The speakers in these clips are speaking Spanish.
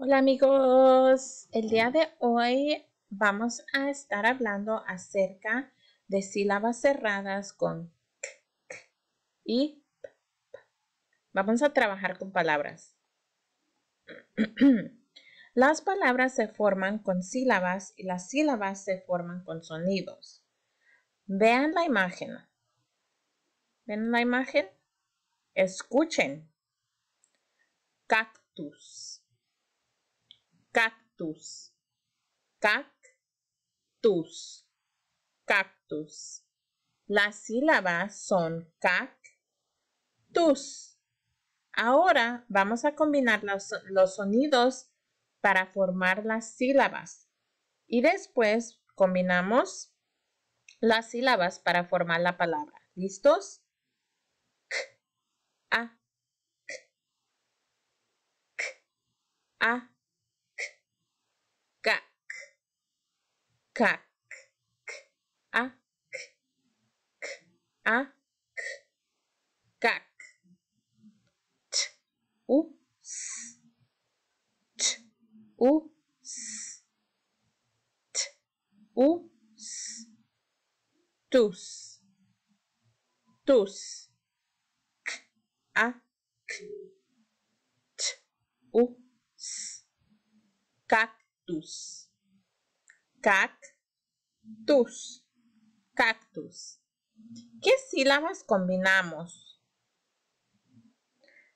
Hola amigos, el día de hoy vamos a estar hablando acerca de sílabas cerradas con k, y p. Vamos a trabajar con palabras. las palabras se forman con sílabas y las sílabas se forman con sonidos. Vean la imagen. ¿Ven la imagen? Escuchen. Cactus cactus, cactus, cactus. Las sílabas son cactus Ahora vamos a combinar los, sonidos para formar las sílabas. Y después combinamos las sílabas para formar la palabra. ¿Listos? C a, a. kak k a k k a k kak t u s t u s t u s tus tus k a k t u s cactus tus. cactus. ¿Qué sílabas combinamos?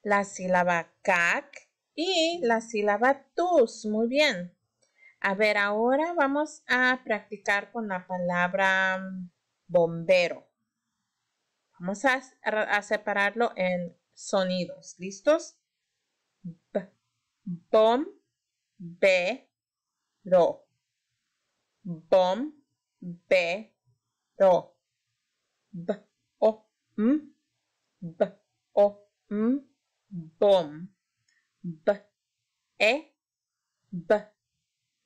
La sílaba cac y la sílaba tus. Muy bien. A ver, ahora vamos a practicar con la palabra mm, bombero. Vamos a, separarlo en sonidos. ¿Listos? B, bom, be, ro. bom, be, ro, b, o, m, b, o, m, bom, b, e, b,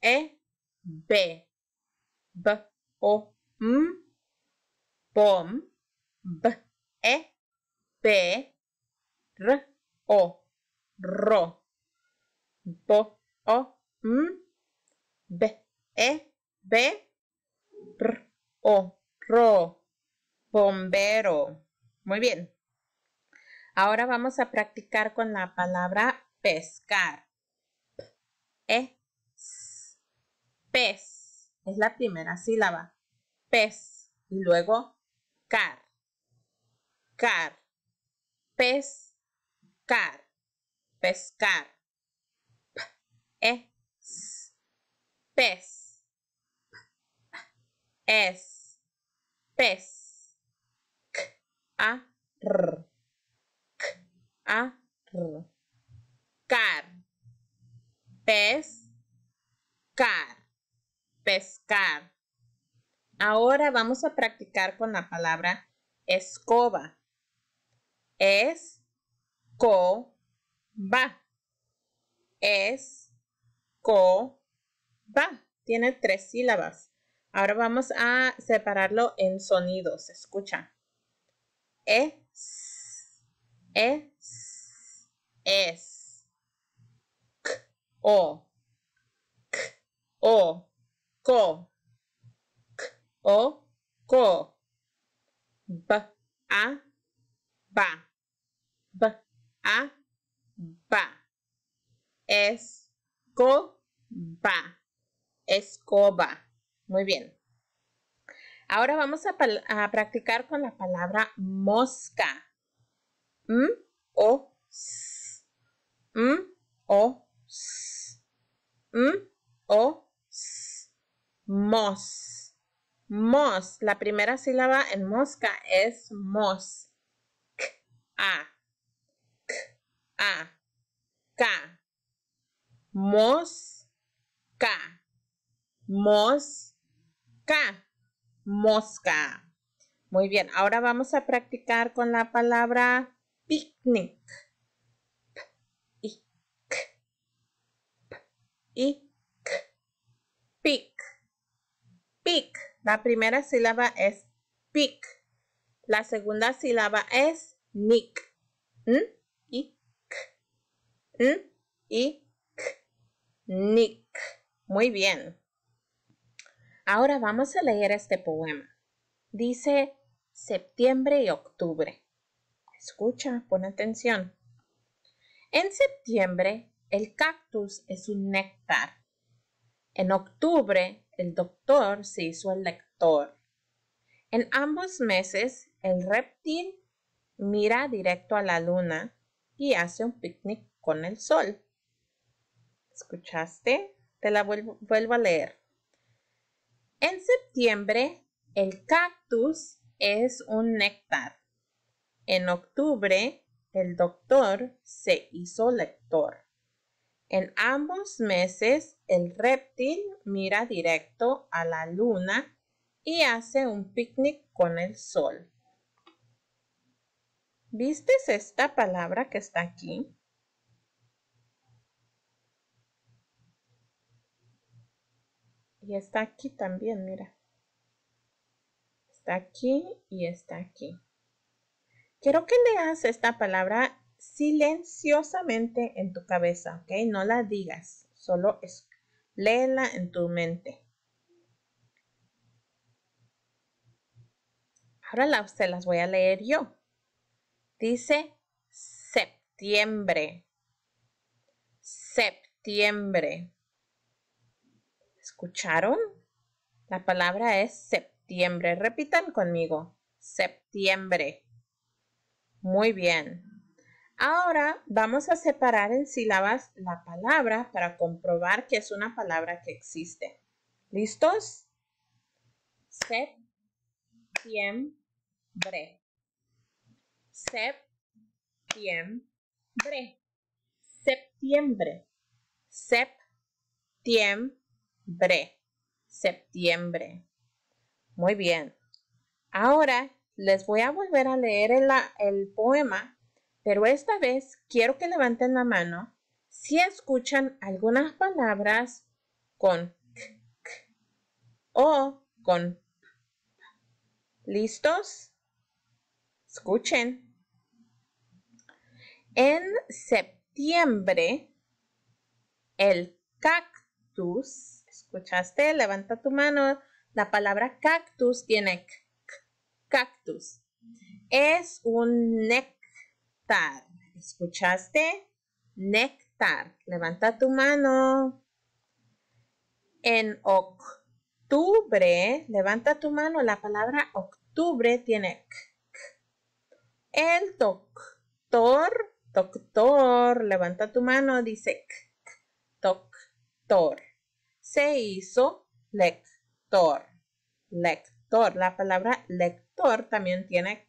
e, be, b, o, m, bom, b, e, be, r, o, ro, bo, B, R, O, ro, bombero. Muy bien. Ahora vamos a practicar con la palabra pescar. E, s, pez. Es la primera sílaba. Pez. Y luego car. Car. Pez. Car. Pescar. P, e, s, pez es pez, k a r k a r car car, pescar ahora vamos a practicar con la palabra escoba es co va es co va tiene tres sílabas Ahora vamos a separarlo en sonidos. Escucha. Es, es, es. K, o, k, o, co. K, o, co. B, a, ba. B, a, ba. Es, co, ba. Escoba. Muy bien. Ahora vamos a, practicar con la palabra mosca. M o s. M o s. M o s. Mos. Mos. La primera sílaba en mosca es mos. K a. K a. K. Mos. K. Mos mosca. Muy bien, ahora vamos a practicar con la palabra picnic. P -i Pic. Pic. La primera sílaba es pic. La segunda sílaba es nick. M -i k. -i Nick. Muy bien. Ahora vamos a leer este poema. Dice septiembre y octubre. Escucha, pon atención. En septiembre, el cactus es un néctar. En octubre, el doctor se hizo el lector. En ambos meses, el reptil mira directo a la luna y hace un picnic con el sol. ¿Escuchaste? Te la vuelvo, vuelvo a leer. En septiembre, el cactus es un néctar. En octubre, el doctor se hizo lector. En ambos meses, el reptil mira directo a la luna y hace un picnic con el sol. ¿Vistes esta palabra que está aquí? Y está aquí también, mira. Está aquí y está aquí. Quiero que leas esta palabra silenciosamente en tu cabeza, ¿ok? No la digas, solo léela en tu mente. Ahora se las voy a leer yo. Dice septiembre. Septiembre. ¿Escucharon? La palabra es septiembre. Repitan conmigo. Septiembre. Muy bien. Ahora vamos a separar en sílabas la palabra para comprobar que es una palabra que existe. ¿Listos? Septiembre. Septiembre. Septiembre. Bre, septiembre. Muy bien. Ahora les voy a volver a leer el, poema, pero esta vez quiero que levanten la mano si escuchan algunas palabras con k, o con p. ¿Listos? Escuchen. En septiembre, el cactus ¿Escuchaste? Levanta tu mano. La palabra cactus tiene cactus. Es un néctar. ¿Escuchaste? Néctar. Levanta tu mano. En octubre, levanta tu mano. La palabra octubre tiene c. El doctor, doctor, levanta tu mano, dice c. Doctor se hizo lector. Lector. La palabra lector también tiene...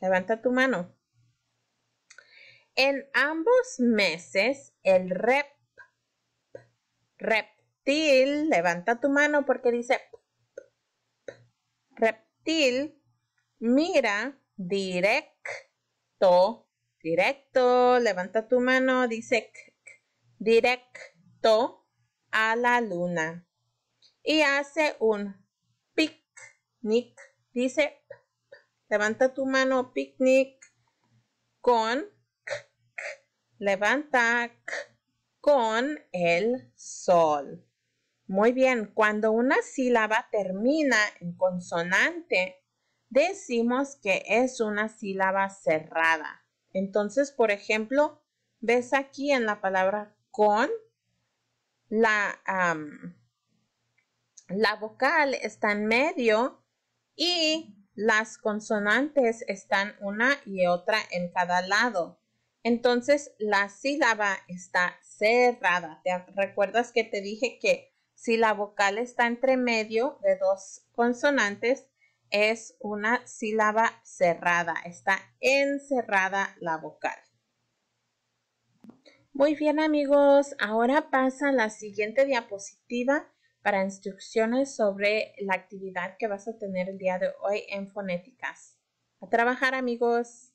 Levanta tu mano. En ambos meses, el rep, reptil, levanta tu mano porque dice reptil, mira directo, directo, levanta tu mano, dice directo a la luna y hace un picnic. Dice, levanta tu mano, picnic, con, levanta, con el sol. Muy bien, cuando una sílaba termina en consonante, decimos que es una sílaba cerrada. Entonces, por ejemplo, ves aquí en la palabra con la, la vocal está en medio y las consonantes están una y otra en cada lado. Entonces la sílaba está cerrada. ¿Te recuerdas que te dije que si la vocal está entre medio de dos consonantes, es una sílaba cerrada. Está encerrada la vocal. Muy bien amigos, ahora pasa la siguiente diapositiva para instrucciones sobre la actividad que vas a tener el día de hoy en fonéticas. A trabajar amigos.